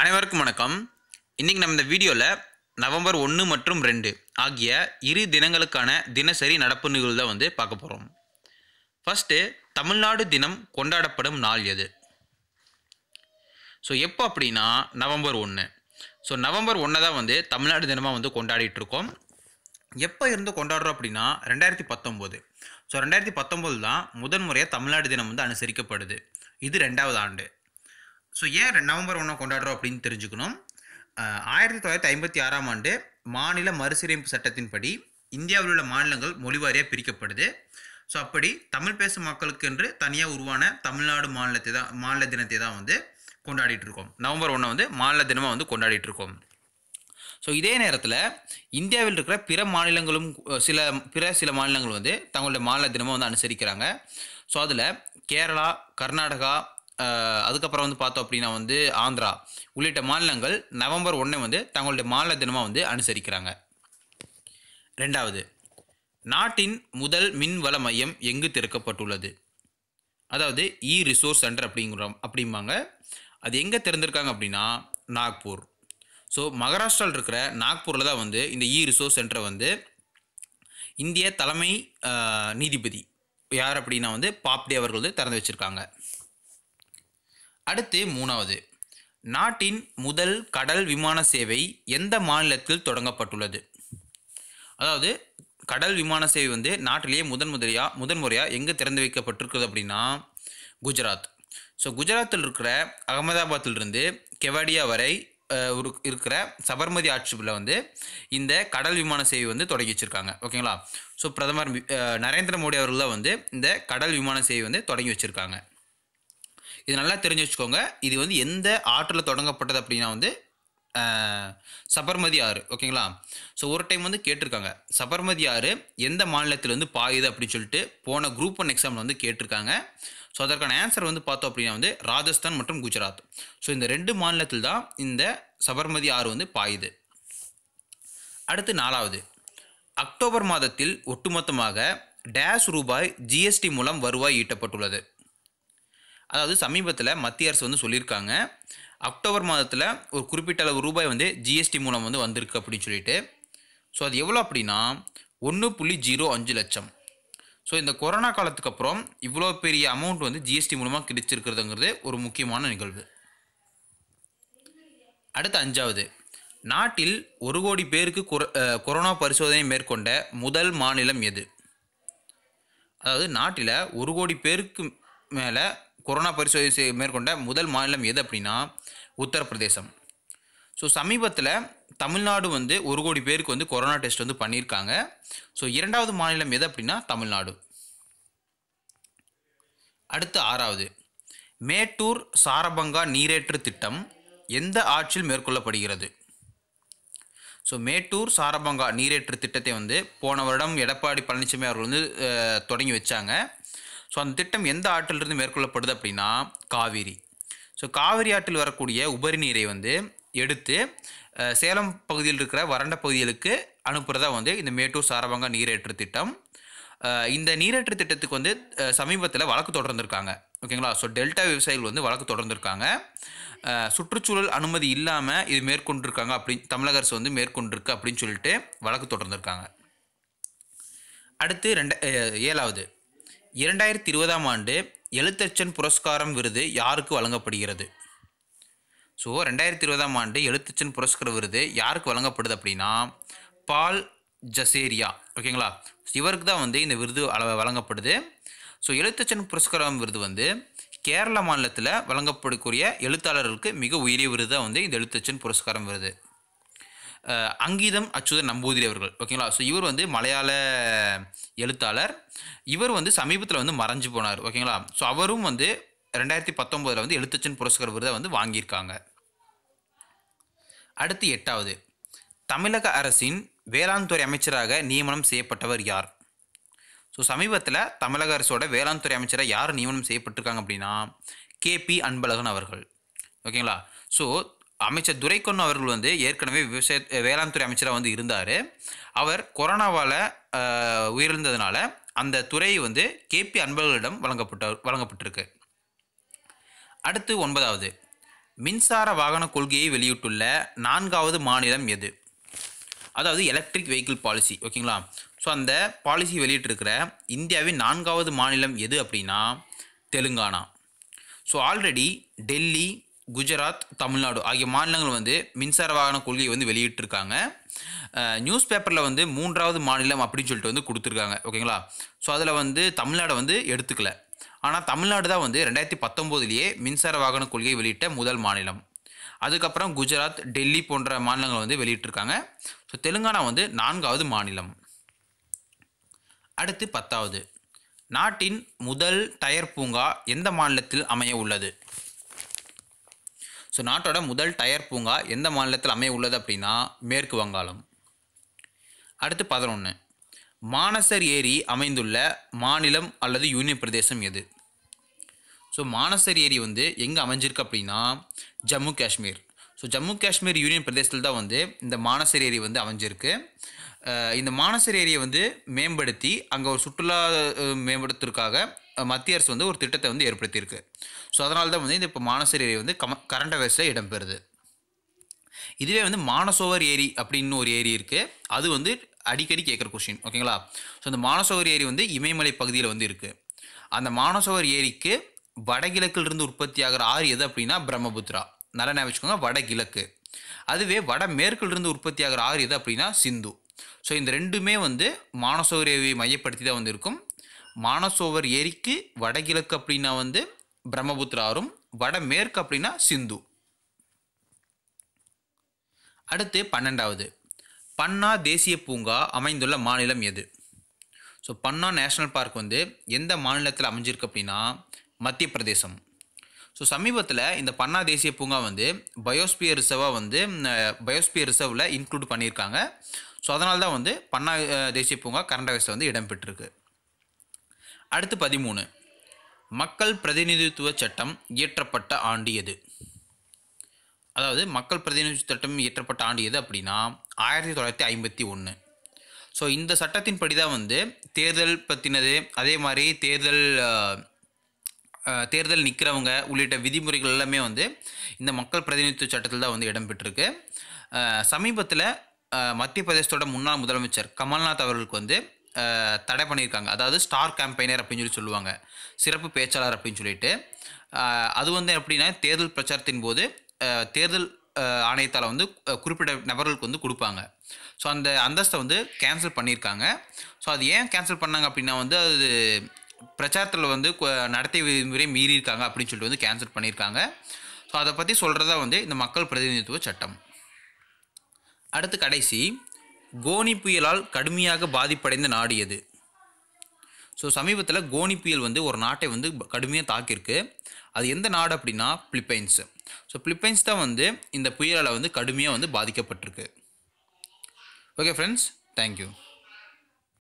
அனைவருக்கும் வணக்கம் இன்றைக்கி நம்ம இந்த வீடியோவில் நவம்பர் ஒன்று மற்றும் ரெண்டு ஆகிய இரு தினங்களுக்கான தினசரி நடப்பு நிகழ்வு தான் வந்து பார்க்க போகிறோம் ஃபஸ்ட்டு தமிழ்நாடு தினம் கொண்டாடப்படும் நாள் எது ஸோ எப்போ அப்படின்னா நவம்பர் ஒன்று ஸோ நவம்பர் ஒன்று தான் வந்து தமிழ்நாடு தினமாக வந்து கொண்டாடிட்டு இருக்கோம் எப்போ இருந்து கொண்டாடுறோம் அப்படின்னா ரெண்டாயிரத்தி பத்தொம்போது ஸோ ரெண்டாயிரத்தி பத்தொம்போது தான் முதன்முறையாக தமிழ்நாடு தினம் வந்து அனுசரிக்கப்படுது இது ரெண்டாவது ஆண்டு ஸோ ஏன் நவம்பர் ஒன்றை கொண்டாடுறோம் அப்படின்னு தெரிஞ்சுக்கணும் ஆயிரத்தி தொள்ளாயிரத்தி ஐம்பத்தி ஆறாம் ஆண்டு மாநில மறுசீரமைப்பு சட்டத்தின்படி இந்தியாவில் உள்ள மாநிலங்கள் மொழிவாரியாக பிரிக்கப்படுது ஸோ அப்படி தமிழ் பேசும் மக்களுக்கு என்று தனியாக உருவான தமிழ்நாடு மாநிலத்தை தான் மாநில தினத்தை தான் வந்து கொண்டாடிட்டு இருக்கோம் நவம்பர் ஒன்றை வந்து மாநில தினமாக வந்து கொண்டாடிட்டு இருக்கோம் ஸோ இதே நேரத்தில் இந்தியாவில் இருக்கிற பிற மாநிலங்களும் சில பிற சில மாநிலங்கள் வந்து தங்களுடைய மாநில தினமாக வந்து அனுசரிக்கிறாங்க ஸோ அதில் கேரளா கர்நாடகா அதுக்கப்புறம் வந்து பார்த்தோம் அப்படின்னா வந்து ஆந்திரா உள்ளிட்ட மாநிலங்கள் நவம்பர் ஒன்றை வந்து தங்களுடைய மாநில தினமாக வந்து அனுசரிக்கிறாங்க ரெண்டாவது நாட்டின் முதல் மின்வள மையம் எங்கு திறக்கப்பட்டுள்ளது அதாவது இ ரிசோர்ஸ் சென்டர் அப்படிங்கிறோம் அப்படிம்பாங்க அது எங்கே திறந்திருக்காங்க அப்படின்னா நாக்பூர் ஸோ மகாராஷ்டிராவில் இருக்கிற நாக்பூரில் தான் வந்து இந்த இ ரிசோர்ஸ் சென்டரை வந்து இந்திய தலைமை நீதிபதி யார் அப்படின்னா வந்து பாப்டே அவர்கள் வந்து திறந்து வச்சுருக்காங்க அடுத்து மூணாவது நாட்டின் முதல் கடல் விமான சேவை எந்த மாநிலத்தில் தொடங்கப்பட்டுள்ளது அதாவது கடல் விமான சேவை வந்து நாட்டிலேயே முதன் முதலியாக முதன்முறையாக எங்கே திறந்து வைக்கப்பட்டிருக்குது அப்படின்னா குஜராத் ஸோ குஜராத்தில் இருக்கிற அகமதாபாத்திலிருந்து கெவாடியா வரை ஒரு இருக்கிற சபர்மதி ஆட்சிப்பில் வந்து இந்த கடல் விமான சேவை வந்து தொடங்கி வச்சுருக்காங்க ஓகேங்களா ஸோ பிரதமர் நரேந்திர மோடி அவர்கள் வந்து இந்த கடல் விமான சேவை வந்து தொடங்கி வச்சுருக்காங்க இது நல்லா தெரிஞ்சு வச்சுக்கோங்க இது வந்து எந்த ஆற்றில் தொடங்கப்பட்டது அப்படின்னா வந்து சபர்மதி ஆறு ஓகேங்களா ஸோ ஒரு டைம் வந்து கேட்டிருக்காங்க சபர்மதி ஆறு எந்த மாநிலத்தில் வந்து பாயுது அப்படின்னு சொல்லிட்டு போன குரூப் ஒன் எக்ஸாமில் வந்து கேட்டிருக்காங்க ஸோ அதற்கான ஆன்சர் வந்து பார்த்தோம் அப்படின்னா வந்து ராஜஸ்தான் மற்றும் குஜராத் ஸோ இந்த ரெண்டு மாநிலத்தில் தான் இந்த சபர்மதி ஆறு வந்து பாயுது அடுத்து நாலாவது அக்டோபர் மாதத்தில் ஒட்டுமொத்தமாக டேஷ் ரூபாய் ஜிஎஸ்டி மூலம் வருவாய் ஈட்டப்பட்டுள்ளது அதாவது சமீபத்தில் மத்திய அரசு வந்து சொல்லியிருக்காங்க அக்டோபர் மாதத்தில் ஒரு குறிப்பிட்ட அளவு ரூபாய் வந்து ஜிஎஸ்டி மூலம் வந்து வந்திருக்கு அப்படின்னு சொல்லிட்டு ஸோ அது எவ்வளோ அப்படின்னா ஒன்று புள்ளி ஜீரோ அஞ்சு லட்சம் ஸோ இந்த கொரோனா காலத்துக்கு அப்புறம் இவ்வளோ பெரிய அமௌண்ட் வந்து ஜிஎஸ்டி மூலமாக கிடைச்சிருக்கிறதுங்கிறது ஒரு முக்கியமான நிகழ்வு அடுத்து அஞ்சாவது நாட்டில் ஒரு கோடி பேருக்கு கொரோனா பரிசோதனை மேற்கொண்ட முதல் மாநிலம் எது அதாவது நாட்டில் ஒரு கோடி பேருக்கு மேலே கொரோனா பரிசோதனை மேற்கொண்ட முதல் மாநிலம் எது அப்படின்னா உத்தரப்பிரதேசம் ஸோ சமீபத்தில் தமிழ்நாடு வந்து ஒரு கோடி பேருக்கு வந்து கொரோனா டெஸ்ட் வந்து பண்ணியிருக்காங்க ஸோ இரண்டாவது மாநிலம் எது அப்படின்னா தமிழ்நாடு அடுத்து ஆறாவது மேட்டூர் சாரபங்கா நீரேற்று திட்டம் எந்த ஆட்சியில் மேற்கொள்ளப்படுகிறது ஸோ மேட்டூர் சாரபங்கா நீரேற்று திட்டத்தை வந்து போன வருடம் எடப்பாடி பழனிசாமி அவர்கள் வந்து தொடங்கி வச்சாங்க ஸோ அந்த திட்டம் எந்த ஆற்றிலிருந்து மேற்கொள்ளப்படுது அப்படின்னா காவிரி ஸோ காவிரி ஆற்றில் வரக்கூடிய உபரி நீரை வந்து எடுத்து சேலம் பகுதியில் இருக்கிற வறண்ட பகுதிகளுக்கு அனுப்புகிறதா வந்து இந்த மேட்டூர் சாரபங்க நீரேற்று திட்டம் இந்த நீரேற்று திட்டத்துக்கு வந்து சமீபத்தில் வழக்கு தொடர்ந்துருக்காங்க ஓகேங்களா ஸோ டெல்டா விவசாயிகள் வந்து வழக்கு தொடர்ந்துருக்காங்க சுற்றுச்சூழல் அனுமதி இல்லாமல் இது மேற்கொண்டிருக்காங்க அப்படி தமிழக அரசு வந்து மேற்கொண்டிருக்கு அப்படின்னு சொல்லிட்டு வழக்கு தொடர்ந்துருக்காங்க அடுத்து ரெண்ட ஏழாவது இரண்டாயிரத்தி இருபதாம் ஆண்டு எழுத்தச்சன் புரஸ்காரம் விருது யாருக்கு வழங்கப்படுகிறது ஸோ ரெண்டாயிரத்தி இருபதாம் ஆண்டு எழுத்தச்சன் புரஸ்கார விருது யாருக்கு வழங்கப்படுது அப்படின்னா பால் ஜசேரியா ஓகேங்களா இவருக்கு தான் வந்து இந்த விருது வழங்கப்படுது ஸோ எழுத்தச்சன் புரஸ்காரம் விருது வந்து கேரள மாநிலத்தில் வழங்கப்படக்கூடிய எழுத்தாளர்களுக்கு மிக உயரிய விருதாக வந்து இந்த எழுத்தச்சன் புரஸ்காரம் விருது அங்கீதம் அச்சுதன் நம்பூதிரி அவர்கள் ஓகேங்களா ஸோ இவர் வந்து மலையாள எழுத்தாளர் இவர் வந்து சமீபத்தில் வந்து மறைஞ்சு போனார் ஓகேங்களா ஸோ அவரும் வந்து ரெண்டாயிரத்தி பத்தொம்போதில் வந்து எழுத்தச்சன் புரஸ்கர் விருதை வந்து வாங்கியிருக்காங்க அடுத்து எட்டாவது தமிழக அரசின் வேளாண் துறை அமைச்சராக நியமனம் செய்யப்பட்டவர் யார் ஸோ சமீபத்தில் தமிழக அரசோட வேளாண் துறை அமைச்சராக யார் நியமனம் செய்யப்பட்டிருக்காங்க அப்படின்னா பி அன்பழகன் அவர்கள் ஓகேங்களா ஸோ அமைச்சர் துரைக்கண்ணு அவர்கள் வந்து ஏற்கனவே விவசாய வேளாண் துறை அமைச்சராக வந்து இருந்தார் அவர் கொரோனாவால் உயிரிழந்ததுனால அந்த துறை வந்து கேபி அன்பர்களிடம் வழங்கப்பட்ட வழங்கப்பட்டிருக்கு அடுத்து ஒன்பதாவது மின்சார வாகன கொள்கையை வெளியிட்டுள்ள நான்காவது மாநிலம் எது அதாவது எலக்ட்ரிக் வெஹிக்கிள் பாலிசி ஓகேங்களா ஸோ அந்த பாலிசி வெளியிட்டிருக்கிற இந்தியாவின் நான்காவது மாநிலம் எது அப்படின்னா தெலுங்கானா ஸோ ஆல்ரெடி டெல்லி குஜராத் தமிழ்நாடு ஆகிய மாநிலங்கள் வந்து மின்சார வாகன கொள்கையை வந்து வெளியிட்டிருக்காங்க நியூஸ் பேப்பரில் வந்து மூன்றாவது மாநிலம் அப்படின்னு சொல்லிட்டு வந்து கொடுத்துருக்காங்க ஓகேங்களா ஸோ அதில் வந்து தமிழ்நாடு வந்து எடுத்துக்கல ஆனால் தமிழ்நாடு தான் வந்து ரெண்டாயிரத்தி பத்தொம்போதுலேயே மின்சார வாகன கொள்கையை வெளியிட்ட முதல் மாநிலம் அதுக்கப்புறம் குஜராத் டெல்லி போன்ற மாநிலங்கள் வந்து வெளியிட்டிருக்காங்க ஸோ தெலுங்கானா வந்து நான்காவது மாநிலம் அடுத்து பத்தாவது நாட்டின் முதல் டயர் பூங்கா எந்த மாநிலத்தில் அமைய உள்ளது ஸோ நாட்டோட முதல் டயர் பூங்கா எந்த மாநிலத்தில் அமைய உள்ளது அப்படின்னா மேற்கு வங்காளம் அடுத்து பதினொன்று மானசர் ஏரி அமைந்துள்ள மாநிலம் அல்லது யூனியன் பிரதேசம் எது ஸோ மானசர் ஏரி வந்து எங்கே அமைஞ்சிருக்கு அப்படின்னா ஜம்மு காஷ்மீர் ஸோ ஜம்மு காஷ்மீர் யூனியன் பிரதேசத்தில் தான் வந்து இந்த மானசர் ஏரி வந்து அமைஞ்சிருக்கு இந்த மானசர் ஏரியை வந்து மேம்படுத்தி அங்கே ஒரு சுற்றுலா மேம்படுத்துறதுக்காக மத்திய அரசு வந்து ஒரு திட்டத்தை வந்து ஏற்படுத்தியிருக்கு ஸோ அதனால தான் வந்து இந்த இப்போ மானசர் ஏரி வந்து கம கரண்ட் அவேர்ஸில் இடம்பெறுது இதுவே வந்து மானசோவர் ஏரி அப்படின்னு ஒரு ஏரி இருக்குது அது வந்து அடிக்கடி கேட்குற கொஷின் ஓகேங்களா ஸோ இந்த மானசோவர் ஏரி வந்து இமயமலை பகுதியில் வந்து இருக்குது அந்த மானசோவர் ஏரிக்கு வடகிழக்கிலிருந்து உற்பத்தி ஆகிற ஆறு எது அப்படின்னா பிரம்மபுத்திரா நல்லா ஞாபகம் வச்சுக்கோங்க வடகிழக்கு அதுவே வடமேற்கிலிருந்து உற்பத்தி ஆகிற ஆறு எது அப்படின்னா சிந்து ஸோ இந்த ரெண்டுமே வந்து மானசோரேவி மையப்படுத்தி தான் வந்து இருக்கும் மானசோவர் ஏரிக்கு வடகிழக்கு அப்படின்னா வந்து பிரம்மபுத்திர ஆறும் வடமேற்கு அப்படின்னா சிந்து அடுத்து பன்னெண்டாவது பன்னா தேசிய பூங்கா அமைந்துள்ள மாநிலம் எது ஸோ பன்னா நேஷனல் பார்க் வந்து எந்த மாநிலத்தில் அமைஞ்சிருக்கு அப்படின்னா மத்திய பிரதேசம் ஸோ சமீபத்தில் இந்த பன்னா தேசிய பூங்கா வந்து பயோஸ்பியர் ரிசர்வாக வந்து பயோஸ்பியர் ரிசர்வில் இன்க்ளூட் பண்ணியிருக்காங்க ஸோ அதனால் தான் வந்து பன்னா தேசிய பூங்கா கரண்ட் அஃபேர்ஸில் வந்து இடம்பெற்றிருக்கு அடுத்து பதிமூணு மக்கள் பிரதிநிதித்துவ சட்டம் இயற்றப்பட்ட ஆண்டு எது அதாவது மக்கள் பிரதிநிதித்துவ சட்டம் இயற்றப்பட்ட ஆண்டு எது அப்படின்னா ஆயிரத்தி தொள்ளாயிரத்தி ஐம்பத்தி ஒன்று ஸோ இந்த சட்டத்தின்படி தான் வந்து தேர்தல் பற்றினது அதே மாதிரி தேர்தல் தேர்தல் நிற்கிறவங்க உள்ளிட்ட விதிமுறைகள் எல்லாமே வந்து இந்த மக்கள் பிரதிநிதித்துவ சட்டத்தில் தான் வந்து இடம்பெற்றிருக்கு சமீபத்தில் மத்திய பிரதேசத்தோட முன்னாள் முதலமைச்சர் கமல்நாத் அவர்களுக்கு வந்து தடை பண்ணியிருக்காங்க அதாவது ஸ்டார் கேம்பெயினர் அப்படின்னு சொல்லி சொல்லுவாங்க சிறப்பு பேச்சாளர் அப்படின்னு சொல்லிட்டு அது வந்து எப்படின்னா தேர்தல் பிரச்சாரத்தின் போது தேர்தல் ஆணையத்தால் வந்து குறிப்பிட்ட நபர்களுக்கு வந்து கொடுப்பாங்க ஸோ அந்த அந்தஸ்தை வந்து கேன்சல் பண்ணியிருக்காங்க ஸோ அது ஏன் கேன்சல் பண்ணாங்க அப்படின்னா வந்து அது பிரச்சாரத்தில் வந்து நடத்தை விதிமுறை மீறியிருக்காங்க அப்படின்னு சொல்லிட்டு வந்து கேன்சல் பண்ணியிருக்காங்க ஸோ அதை பற்றி சொல்கிறதா வந்து இந்த மக்கள் பிரதிநிதித்துவ சட்டம் அடுத்து கடைசி கோனி புயலால் கடுமையாக பாதிப்படைந்த நாடு எது ஸோ சமீபத்தில் கோனி புயல் வந்து ஒரு நாட்டை வந்து கடுமையாக தாக்கியிருக்கு அது எந்த நாடு அப்படின்னா பிலிப்பைன்ஸ் ஸோ பிலிப்பைன்ஸ் தான் வந்து இந்த புயலால் வந்து கடுமையாக வந்து பாதிக்கப்பட்டிருக்கு ஓகே ஃப்ரெண்ட்ஸ் தேங்க்யூ